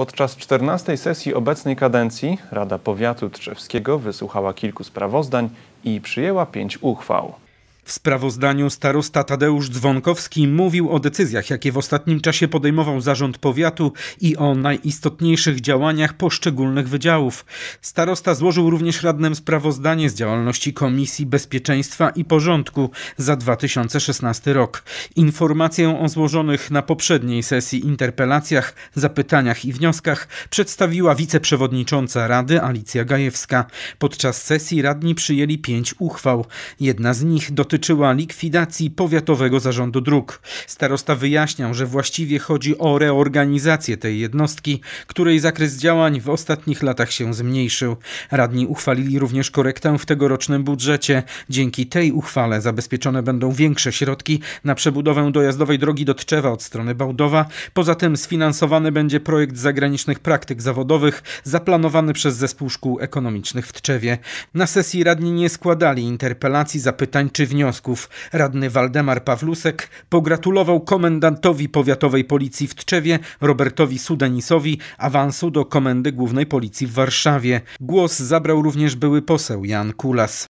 Podczas 14. sesji obecnej kadencji Rada Powiatu Trzewskiego wysłuchała kilku sprawozdań i przyjęła pięć uchwał. W sprawozdaniu starosta Tadeusz Dzwonkowski mówił o decyzjach, jakie w ostatnim czasie podejmował zarząd powiatu i o najistotniejszych działaniach poszczególnych wydziałów. Starosta złożył również radnym sprawozdanie z działalności Komisji Bezpieczeństwa i Porządku za 2016 rok. Informację o złożonych na poprzedniej sesji interpelacjach, zapytaniach i wnioskach przedstawiła wiceprzewodnicząca Rady Alicja Gajewska. Podczas sesji radni przyjęli pięć uchwał. Jedna z nich dotyczy dotyczyła likwidacji Powiatowego Zarządu Dróg. Starosta wyjaśniał, że właściwie chodzi o reorganizację tej jednostki, której zakres działań w ostatnich latach się zmniejszył. Radni uchwalili również korektę w tegorocznym budżecie. Dzięki tej uchwale zabezpieczone będą większe środki na przebudowę dojazdowej drogi do Tczewa od strony Bałdowa. Poza tym sfinansowany będzie projekt zagranicznych praktyk zawodowych zaplanowany przez Zespół Szkół Ekonomicznych w Tczewie. Na sesji radni nie składali interpelacji, zapytań czy wniosków. Związków radny Waldemar Pawlusek pogratulował komendantowi powiatowej policji w Tczewie Robertowi Sudanisowi awansu do Komendy Głównej Policji w Warszawie. Głos zabrał również były poseł Jan Kulas.